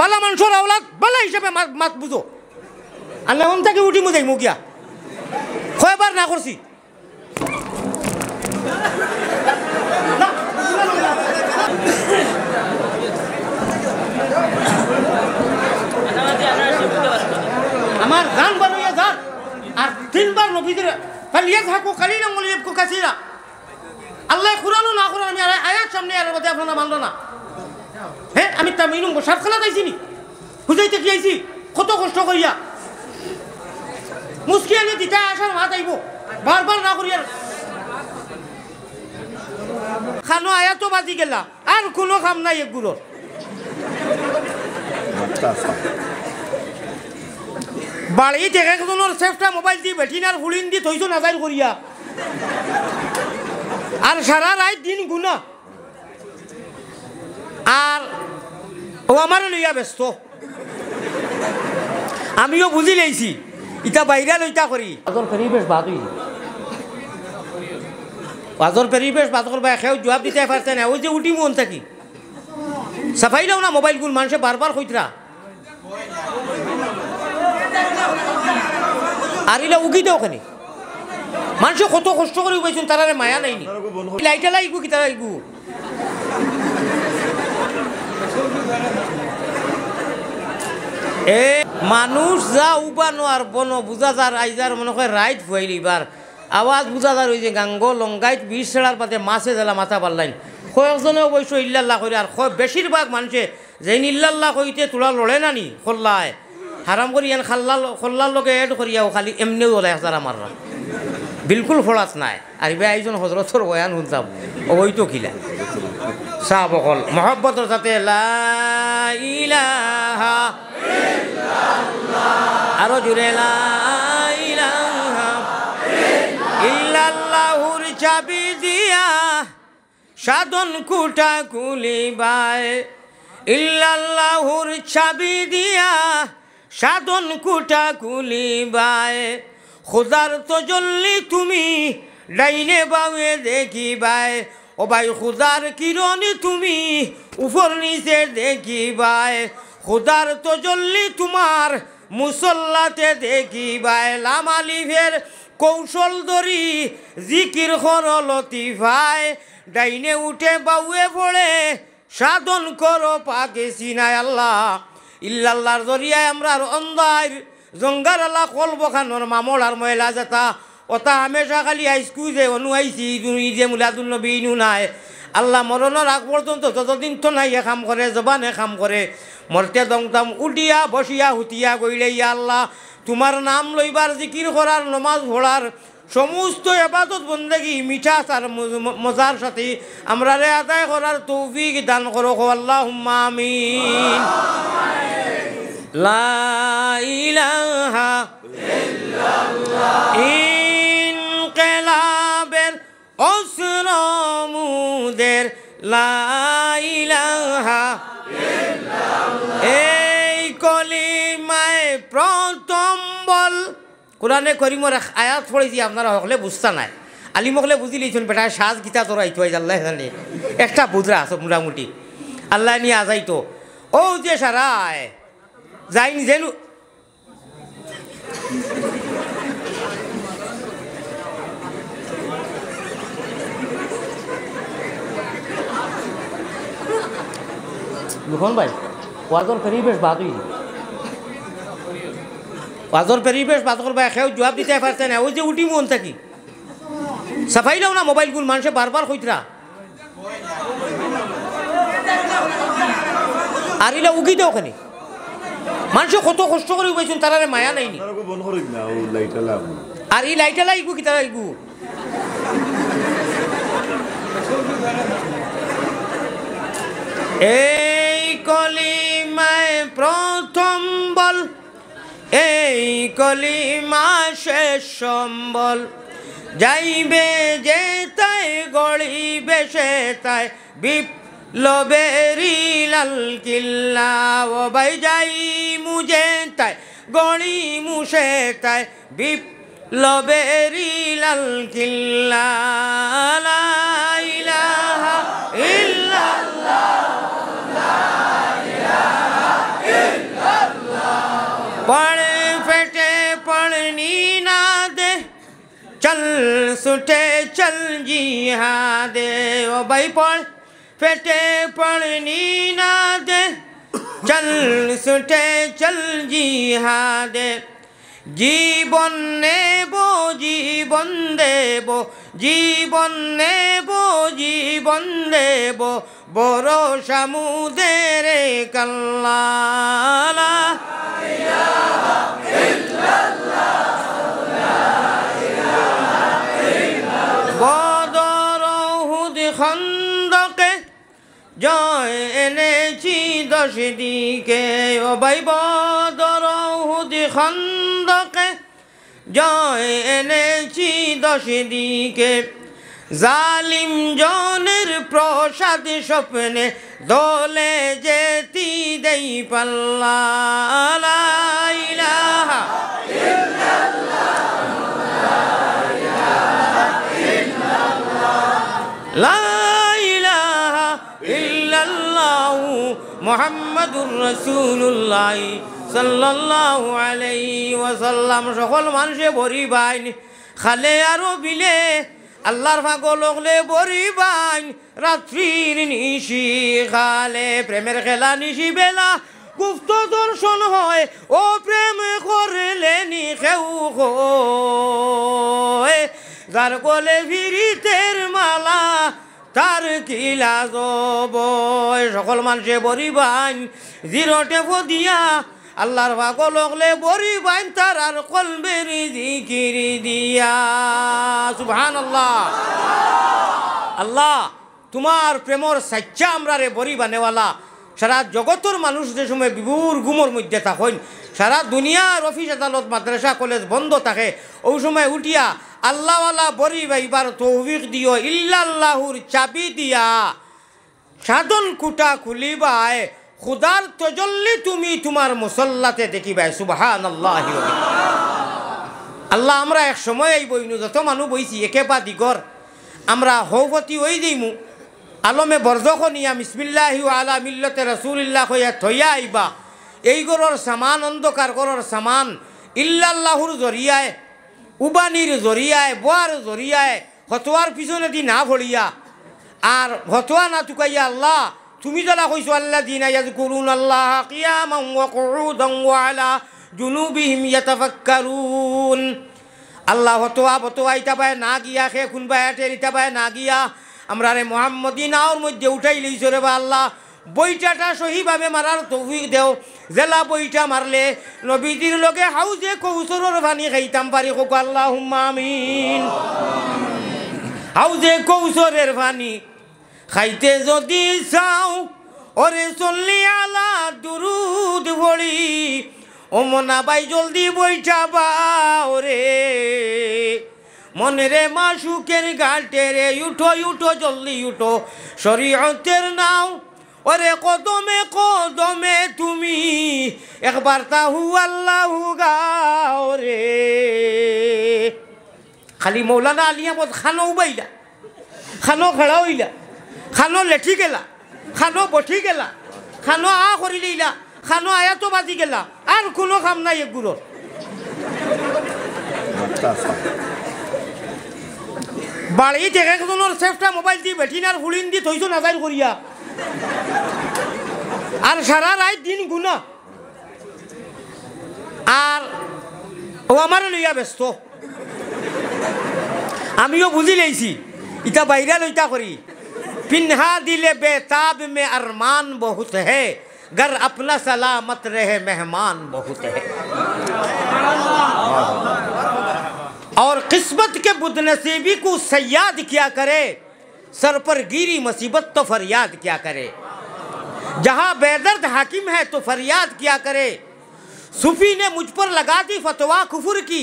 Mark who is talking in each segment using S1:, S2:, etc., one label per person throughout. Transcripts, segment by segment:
S1: বালা মানুষের আওলাদ বালা হিসাবে মাত বুঝো আর নাম থেকে উঠি মুজাই মুগিয়া কয়বার না করছি আমার গান বানাইয়া যার আর তিনবার নবীদের পালিয়ে থাকো কালিনা মলিয়ে কাছিরা আল্লাহ খুরানো না খুরানো আমি আয়াত সামনে আর আপনারা মানলো না হ্যাঁ আমি তামিলুম সাতখানা যাইছি নি খুঁজাইতে কি আইছি কত কষ্ট করিয়া মুসকি আনি দিতা আসার ভাত আইব বারবার না করিয়া খানো আয়া তো বাজি গেলা আর কোনো খাম নাই এগুলোর বাড়ি থেকে একজনের সেফটা মোবাইল দিয়ে আর হুলিন দিয়ে থইছো নাজার করিয়া আর সারা রাত দিন গুনা আর ও আমার লইয়া ব্যস্ত আমিও বুঝি লাইছি ইটা বাইরে লইতা করি আজর পরিবেশ বাদুই আজর পরিবেশ বাদ করবা সেও জবাব দিতে পারছে না ওই যে উঠি মন থাকি সাফাই দাও না মোবাইল গুল মানুষে বারবার কইতরা আর আৰিলে উকি দাও খানি মানুষে কত কষ্ট করে উপাইছেন তারা মায়া নি লাইটা লাইগু কি তারা এ মানুষ যা উবানো আর বনো বুঝা যার আইজার মনে হয় রাইট হইল এবার আওয়াজ বুঝা যার ওই যে গাঙ্গ লঙ্গাইট বিষ ছেড়ার পাতে মাছে জেলা মাথা পারলাইন কয়েকজনে অবশ্য ইল্লাল্লাহ করে আর বেশিরভাগ মানুষে যে ইল্লাল্লাহ কইতে তোলা লড়ে নানি খোল্লায় হারাম করি এন খাল্লা খোল্লার লগে এড করিয়াও খালি এমনিও ওলাই হাজারা মাররা বিলকুল ফলাস নাই আর ইবে আইজন হজরতর বয়ান শুনতাম ওই তো কিলা চাহ বকল মহব্বতর সাথে আরো জুড়ে ইল্লাহুর চাবি দিয়া সাধন কুটা বাই ইল্লাহুর চাবি দিয়া সাধন কুটা বাই খোদার তজল্লি তুমি ডাইনে বামে দেখি ভাই ও ভাই খোদার কিরণ তুমি উপর নিচে দেখি ভাই খোদার তজল্লি তোমার মুসল্লাতে দেখি বাই লামালিভের কৌশল দরি জিকির হরলতি ভাই ডাইনে উঠে বাউয়ে পড়ে সাধন করো পাকে সিনায় আল্লাহ ইল্লাল্লাহর দরিয়ায় আমরা অন্ধায় জঙ্গার আলা কল বখানোর মামল আর ময়লা যেতা ওটা হামেশা খালি আইসকু যে অনু আইসি ই যে মুলাদুল নবী ইনু নাই আল্লাহ মরণের আগ পর্যন্ত যতদিন তো নাই এ কাম করে জবানে কাম করে মরতে দংতাম উডিয়া বসিয়া হুতিয়া গইলে ইয়া আল্লাহ তোমার নাম লইবার জিকির করার নমাজ ভোড়ার সমস্ত এবাদত বন্দেগি মিঠা আর মজার সাথে আমরা রে আদায় করার তৌফিক দান করো আল্লাহ আমিন লা ইলাহা ইনকেলাবের অসুর মুদের লাইলাহা এই কলিমায় প্রথম বল কোরআনে করিমর আয়াত পড়েছি আপনারা সকলে বুঝতা নাই আলিমকলে বুঝি লিছুন বেটা সাজ গীতা আইতো ইতো আল্লাহ জানি একটা বুধরা আছো মোটামুটি আল্লাহ নিয়ে আজাইতো ও যে সারায় যাইনি যেন দুখনভাই ওয়াজর বেশ ভাত বাদুই ওয়াজর বেশ ভাত ভাই খেয়েও জবাব দিতে পারছে না ওই যে উল্টি মন থাকি সাফাই লাও না মোবাইল মোবাইলগুলো মানুষে বারবার হইতরা আর ইলা উগি দেও ওখানে মানুষে কত কষ্ট করে উপাইছেন তারা মায়া নাইনি আর এই লাইটালা ইগু কি তারা ইগু এই কলিমায় প্রথম বল এই কলিমা শেষ সম্বল যাইবে যে তাই গড়িবে সে তাই বিপ্লবেরি লাল কিল্লা ও ভাই যাই মুজে তাই গড়ি মুসে তাই বিপ্লবেরি লাল কিল্লা ছুটে চল জিহাদে ও ভাই পড় ফেটে পড়নি না দে চল ছুটে চল জিহাদে জীবন নেব জীবন দেব জীবন নেব জীবন দেব বড় সামুদের কাল্লা জয় এনেছি দশ দিকে ও ভাই বদর হুদি খন্দকে জয় এনেছি দশ দিকে জালিম জনের প্রসাদ স্বপ্নে দলে যেতি দেই পাল্লা মোহাম্মদুর রসুল্লাহ সাল্লাহ আলাই ওয়াসাল্লাম সকল মানুষে ভরি বাইন খালে আরো বিলে আল্লাহর ফাঁকল বরি বাইন রাত্রির নিশি খালে প্রেমের খেলা নিশি বেলা গুপ্ত দর্শন হয় ও প্রেম করলে নি কেউ যার কলে ফিরিতে কি লাজব সকল মানুষে বরি বাইন জিরোটে দিয়া আল্লাহর ভাগল হলে বরি বাইন তার আর কলবেরি জিকিরি দিয়া সুভান আল্লাহ আল্লাহ তোমার প্রেমর সাচ্চা আমরা রে বরি বানেওয়ালা সারা জগতের মানুষ যে সময় বিভুর গুমর মধ্যে থাকেন সারা দুনিয়ার অফিস আদালত মাদ্রাসা কলেজ বন্ধ থাকে ওই সময় উঠিয়া আল্লাহওয়ালা বরি ইবার তৌফিক দিও ইল্লাহুর চাবি দিয়া সাধন কুটা খুলিবায় খুদার তজল্লি তুমি তোমার মুসল্লাতে দেখিবাই সুবাহান আল্লাহ আল্লাহ আমরা এক সময় এই বইনু যত মানুষ বইছি একেবা দিগর আমরা হৌপতি ওই দিইমু আলমে বরজখনিয়া মিসমিল্লাহি আলা মিল্লতে রসুলিল্লাহ হইয়া থইয়া আইবা এই গোরর সামান অন্ধকার গোরর সামান ইল্লাল্লাহুর জরিয়ায় উবানির জরিয়ায় বোয়ার জরিয়ায় হতোয়ার পিছনে দি না ভরিয়া আর হতোয়া না তুকাইয়া আল্লাহ তুমি জলা কইছো আল্লাহ দিন করুন আল্লাহ কিয়ামাং জুনু জুনুবিহিম আল্লাহ হতোয়া বতোয়া ইতাবায় না গিয়া খে খুনবায় টের ইতাবায় না গিয়া আমরা রে মোহাম্মদিনাওর মধ্যে উঠাই লইছো রে বা আল্লাহ বইটাটা সহিভাবে মারার তৌফিক দেও জেলা বইটা মারলে নবীজির লগে হাউজে কৌসরের ভানি খাইতাম পারি হোক আল্লাহ হুমামিন হাউজে কৌসরের ভানি খাইতে যদি চাও ওরে চল্লি আলা দুরুদ বলি ও মনা বাই জলদি বইটা বা ওরে মনে মা মাসুকের গাল রে উঠো উঠো জলদি উঠো শরীয়তের নাও ওরে কদমে কদমে তুমি একবার তাহু আল্লাহ গাও রে খালি মৌলানা আলিয়া মত খানো উবাইলা খানো খেড়া হইলা খানো লেঠি গেলা খানো বঠি গেলা খানো আ করি লইলা খানো আয়াত বাজি গেলা আর কোনো খাম নাই এগুলোর আচ্ছা, আচ্ছা। বাড়ি তেখেতজনের সেফটা মোবাইল দিয়ে বেঠিন আর হুলিন দিয়ে থইছো নাজাইল করিয়া আর সারা রাত দিন গুনা আর ও আমার লইয়া ব্যস্ত আমিও বুঝি লাইছি ইটা বাইরা লইতা করি পিনহা দিলে বেতাব মে আরমান বহুত হে गर अपना सलामत रहे मेहमान बहुत है اور قسمت کے بد نصیبی کو سیاد کیا کرے سر پر گیری مصیبت تو فریاد کیا کرے جہاں بے درد حاکم ہے تو فریاد کیا کرے صوفی نے مجھ پر لگا دی فتوا کفر کی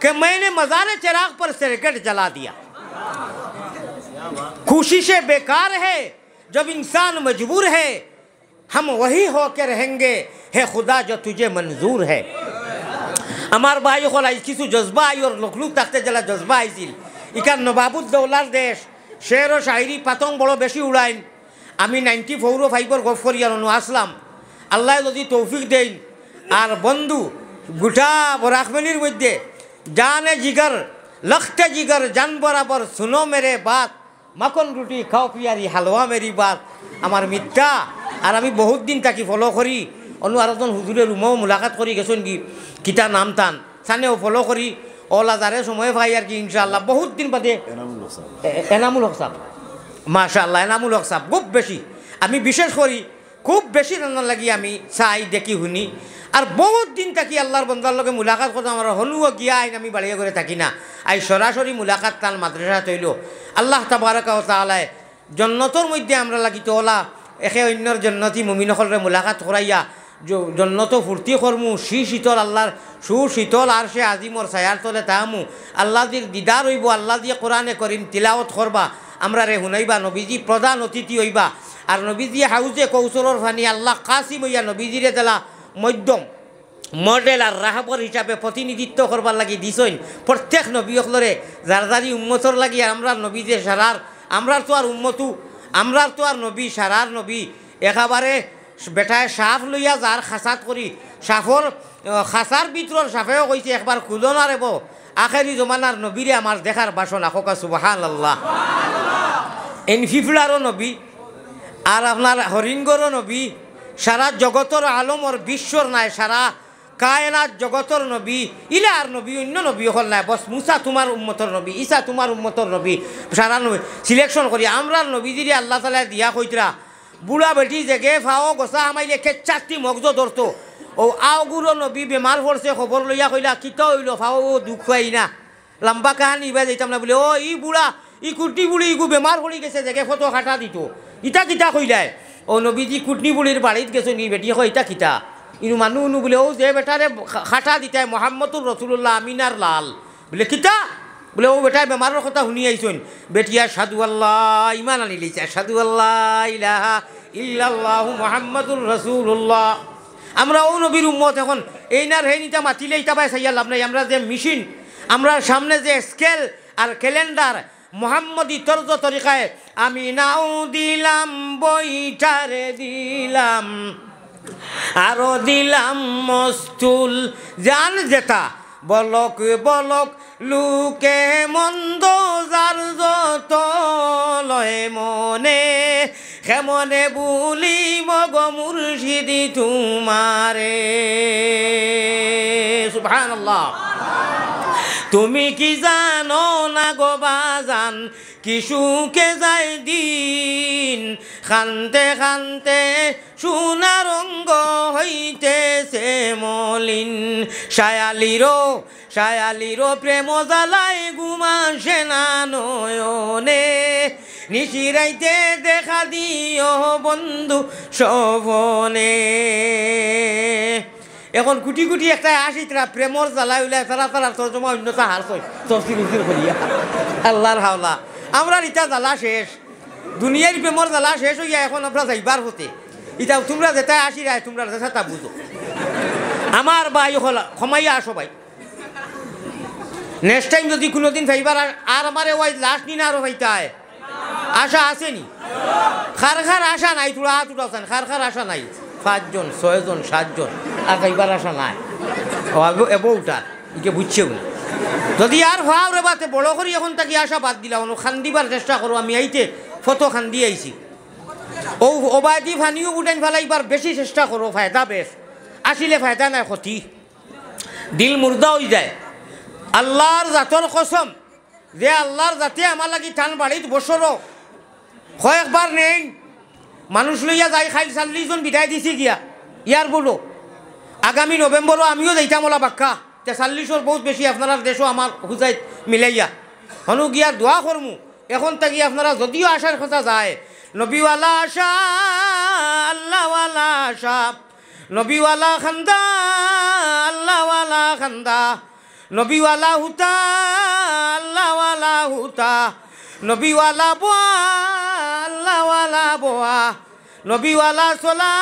S1: کہ میں نے مزار چراغ پر سرگٹ جلا دیا کوششیں بیکار ہے جب انسان مجبور ہے ہم وہی ہو کے رہیں گے ہے خدا جو تجھے منظور ہے আমার ভাই সকল কিছু জজবা আইর লখলুক থাকতে জেলা জজবা আইছিল নবাবুদ নবাবুদ্দৌলার দেশ শের ও পাতং বড় বেশি উড়াইন আমি নাইনটি ফোর ও ফাইভর গফ করি আনো আসলাম আল্লাহ যদি তৌফিক দেন আর বন্ধু গুঠা বরাকবেলির মধ্যে জানে জিগর লক্ষে জিগর জান বরাবর শুনো মেরে বাত মাখন রুটি খাও পিয়ারি হালুয়া মেরি বাত আমার মিথ্যা আর আমি বহুত দিন তাকে ফলো করি অনু আর একজন হুজুরে রুমও মুলাকাত করি গেছেন কি কিতা নাম টান সানেও ফলো করি অলা যারে সময় পাই আর কি ইনশাআল্লাহ বহুত দিন বাদে এনামুল হক সাহ আল্লাহ এনামুল হক সাহ খুব বেশি আমি বিশেষ করি খুব বেশি রান্না লাগি আমি চাই দেখি শুনি আর বহুত দিন থাকি আল্লাহর বন্দার লগে মুলাকাত করতাম আমার হলুও গিয়া আইন আমি বাড়িয়ে করে থাকি না আই সরাসরি মুলাকাত তাল মাদ্রাসা তৈল আল্লাহ তাবারকা তালায় জন্নতর মধ্যে আমরা তো ওলা একে অন্যর জন্নতি মুমিনসকলরে মুলাকাত করাইয়া জন্নত ফুর্তি কর্মু শি শীতল আল্লাহর সু শীতল আর সে আজিমর সায়ার তলে তাহামু আল্লাদির দিদার হইব দিয়ে কোরআনে করিম তিলাওত করবা আমরা রে শুনাইবা নবীজি প্রধান অতিথি হইবা আর নবীজি হাউজে কৌশলর ফানি আল্লাহ কাসিম হইয়া নবীজিরে দেলা মধ্যম মডেল আর রাহাবর হিসাবে প্রতিনিধিত্ব করবার লাগি দিছইন প্রত্যেক নবীসকলরে জারদারি উন্মতর লাগি আমরা নবীজে সারার আমরার তো আর উন্মতু আমরার তো আর নবী সারার নবী একেবারে বেটায় সাফ লইয়া যার খাসাত করি সাফর খাসার ভিতর সাফেও কইছে একবার খুল না রেব আখেরি জমানার নবীরে আমার দেখার বাসন আখোকা সুবাহান আল্লাহ এন নবী আর আপনার হরিঙ্গরও নবী সারা জগতর আলমর বিশ্বর নাই সারা কায়নাত জগতর নবী ইলা আর নবী অন্য নবী হল নাই বস মুসা তোমার উম্মতর নবী ইসা তোমার উম্মতর নবী সারা নবী সিলেকশন করি নবী যদি আল্লাহ তালা দিয়া কইতরা বুড়া বেটি জেগে ফাও গোসা আমাইলে খেচ্ছাতি মগজ ধরতো ও আওগুরো নবী বেমার পড়ছে খবর লইয়া কইলা কিত হইল ফাও ও দুঃখ হই না লম্বা কাহান ইবা যাইতাম না বলে ও ই বুড়া ই কুটি বুড়ি ইগু বেমার পড়ি গেছে জেগে ফটো খাটা দিত ইটা কিতা কইলায় ও নবীজি কুটনি বুড়ির বাড়িত গেছো নি বেটি কয় ইটা কিতা ইনু মানুহ নুবুলে ও যে বেটাৰে খাটা দিতাই মহাম্মদুৰ ৰচুল্লাহ আমিনাৰ লাল বোলে কিতা বোলে ও বেটাই বেমাৰৰ কথা শুনি আহিছোন বেটিয়া সাধু আল্লাহ ইমান আনি লিছে সাধু আল্লাহ ইলাহা ইল্লাহু মোহাম্মদুর রসুল্লাহ আমরা ও নবীর উম্মত এখন এই না হে নিতা মাতিলে ইতা পাই সাইয়া লাভ নাই আমরা যে মেশিন আমরা সামনে যে স্কেল আর ক্যালেন্ডার মোহাম্মদি তর্জ তরিকায় আমি নাও দিলাম বইটারে দিলাম আরো দিলাম মস্তুল জান জেতা বলক বলক লুকে মন্দ যার যত লয় মনে কেমনে বুলি মগ মুর্শিদি তোমারে সুবহানাল্লাহ তুমি কি জানো না গো বাজান কি যায় দিন খান্তে খান্তে হইতে সে মলিন সায়ালির সায়ালিরো প্রেম জালাই গুমা না নয়নে নিশিরাইতে দেখা দিও বন্ধু শোভনে এখন কুটি কুটি একটা আসি তারা প্রেমর জ্বালাই উলাই তারা তারা তর্জমা অন্যতা হার চয় তফসিল আল্লাহর হাওলা আমরা রিতা জ্বালা শেষ দুনিয়ার প্রেমর জ্বালা শেষ হইয়া এখন আমরা যাইবার হতে ইটা তোমরা যেটা আসি রায় তোমরা যেটা বুঝো আমার ভাই হল ক্ষমাইয়া আসো ভাই নেক্সট টাইম যদি কোনোদিন যাইবার আর আমার ওই লাস্ট নিন আরো ভাইতায় আশা আছে নি খার খার আশা নাই তোরা হাত উঠাছেন খার খার আশা নাই পাঁচজন ছয়জন সাতজন আর যাইবার আশা নাই এবো উঠার ইকে বুঝছেও না যদি আর হওয়া রে বাড়ো করি এখন তাকে আশা বাদ দিলাম খান্দিবার চেষ্টা করো আমি আইতে ফটো খান দিয়ে আইছি ও অবাধি ফানিও উঠাইন ফেলাইবার বেশি চেষ্টা করো ফায়দা বেশ আসিলে ফায়দা নাই ক্ষতি দিল মুর্দা হয়ে যায় আল্লাহর জাতর কসম যে আল্লাহর জাতে আমার লাগি টান বাড়িত বছর কয়েকবার নেই মানুষ লইয়া যাই খাই চাল্লিশজন বিদায় দিছি গিয়া ইয়ার বলো আগামী নভেম্বরও আমিও যাইতাম ওলা বাক্কা তে চাল্লিশর বহুত বেশি আপনারা দেশও আমার হুজাইত মিলাইয়া হনু গিয়ার দোয়া করমু এখন থাকি আপনারা যদিও আশার কথা যায় নবীওয়ালা আশা আল্লাহওয়ালা আশা নবীওয়ালা খান্দা আল্লাহওয়ালা খান্দা নবীওয়ালা হুতা আল্লাহওয়ালা হুতা নবীওয়ালা বোয়া আল্লাহওয়ালা বোয়া নবীওয়ালা সোলা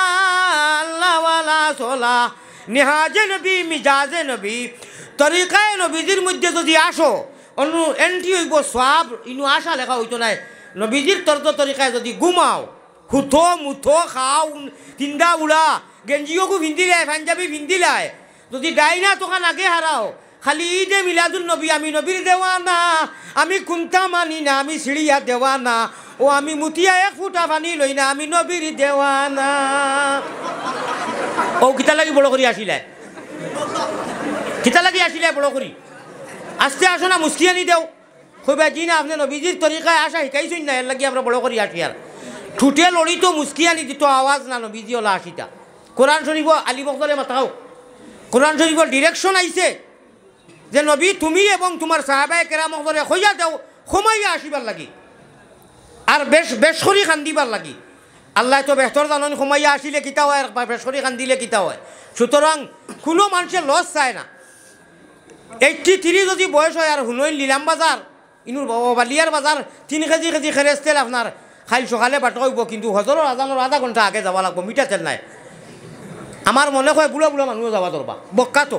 S1: আল্লাহওয়ালা সোলা নেহাজে নবী মিজাজে নবী তরিকায় নবীজির মধ্যে যদি আসো অনু এন্ট্রি হইব সব ইনু আশা লেখা হইতো নাই নবীজির তর্ত তরিকায় যদি ঘুমাও হুথো মুথো খাও তিনটা উড়া গেঞ্জিওকু ভিন্দি লাই পাঞ্জাবি ভিন্দি লাই যদি ডাইনা তোখান আগে হারাও খালি ঈদে মিলাদুল নবী আমি নবীর দেওয়ানা আমি কুন্তা মানি না আমি সিঁড়িয়া দেওয়ানা ও আমি মুতিয়া এক ফুটা পানি লই না আমি নবীর দেওয়ানা ও কিতা লাগি বড় করি আসিলে কিতা লাগি আসিলে বড় করি আস্তে আসো না মুসকিয়ানি দেও কইবা জি না আপনি নবীজির তরিকায় আসা শিখাইছুন না এর লাগে আমরা বড় করি আসি আর ঠুটে লড়ি তো মুসকিয়ানি দিত আওয়াজ না নবীজি ওলা আসিটা কোরআন শরীফ আলী বকলে মাথাও কোরআন শরীফর ডিরেকশন আইছে যে নবী তুমি এবং তোমার সাহাবায় কেরাম হজরে হইয়া দেও সোমাইয়া আসিবার লাগি আর বেশ বেশ করি কান্দিবার লাগি আল্লাহ তো বেহতর জানন সোমাইয়া আসিলে কিতা হয় আর বেশ করি কান্দিলে কিতা হয় সুতরাং কোনো মানুষের লস চায় না এইটটি থ্রি যদি বয়স হয় আর হুনই লিলাম বাজার ইনুর বালিয়ার বাজার তিন কেজি কেজি খেরেজ তেল আপনার খাই সকালে বাট হইব কিন্তু হজরের আজানোর আধা ঘন্টা আগে যাব লাগবো মিঠা তেল নাই আমার মনে হয় বুড়া বুড়া মানুষ যাবা দরবা বক্কা তো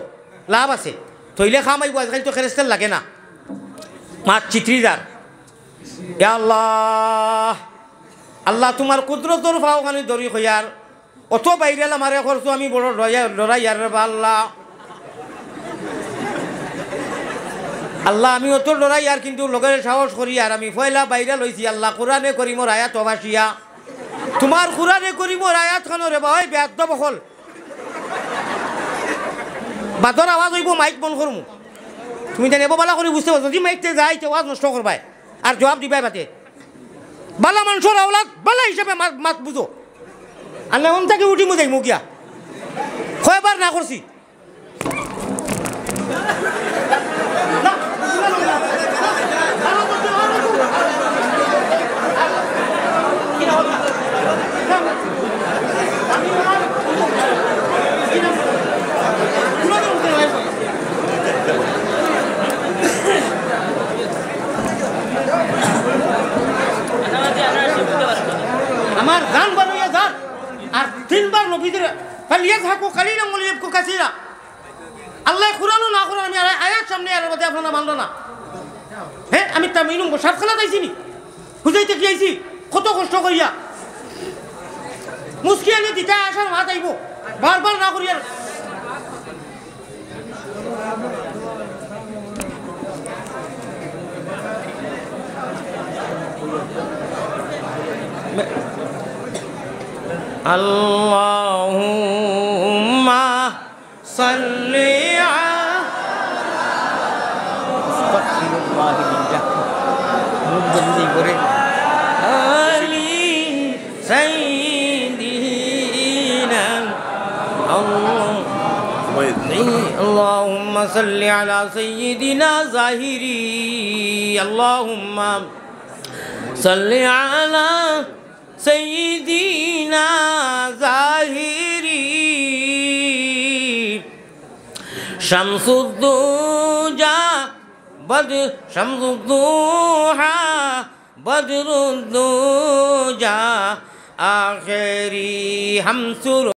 S1: লাভ আছে থইলে খাম আইব আজকালি তো খেরেজ তেল লাগে না মাছ চিত্রি যার আল্লাহ আল্লাহ তোমার কুদরতর ফাওখানি দরি হইয়ার অত বাইরে আমার খরচ আমি বড় লড়াই আর আল্লাহ আল্লাহ আমি অত লড়াই আর কিন্তু লগের সাহস করি আর আমি ফয়লা বাইরা লইছি আল্লাহ কোরআনে মোর আয়াত অবাসিয়া তোমার কোরআনে মোর আয়াত খানো রে ভাই ব্যর্থ বহল বাদর আওয়াজ হইব মাইক বন্ধ করমু তুমি জানি বালা করে বুঝতে পারছো যদি মাইকতে যাই আওয়াজ নষ্ট করবাই আর জবাব দিবাই বাতে বালা মানুষের আওলাদ বালা হিসাবে মাত বুঝো না তাকে উঠি মু দেখমু গিয়া কয়বার না করছি আমার জান বানাইয়া যান আর তিনবার নবীদের ফালিয়া থাকো কালিনা কাছি না আল্লাহ খুরানো না কুরআন আমি আয়াত সামনে আর মধ্যে আপনারা মানলো না হ্যাঁ আমি তামিনু মোশাব খালা যাইছি নি বুঝাইতে কি আইছি কত কষ্ট করিয়া মুশকিল আমি দিতে আসার মাছ আইব বারবার না করিয়া اللهم صل على استغفر الله من جهل مبدل بريد سيدنا اللهم صل على سيدنا زاهري اللهم صل على سیدینا نا ظاہری شمسود جا بد شمس الدوحا بدر دو جا آخری ہمسر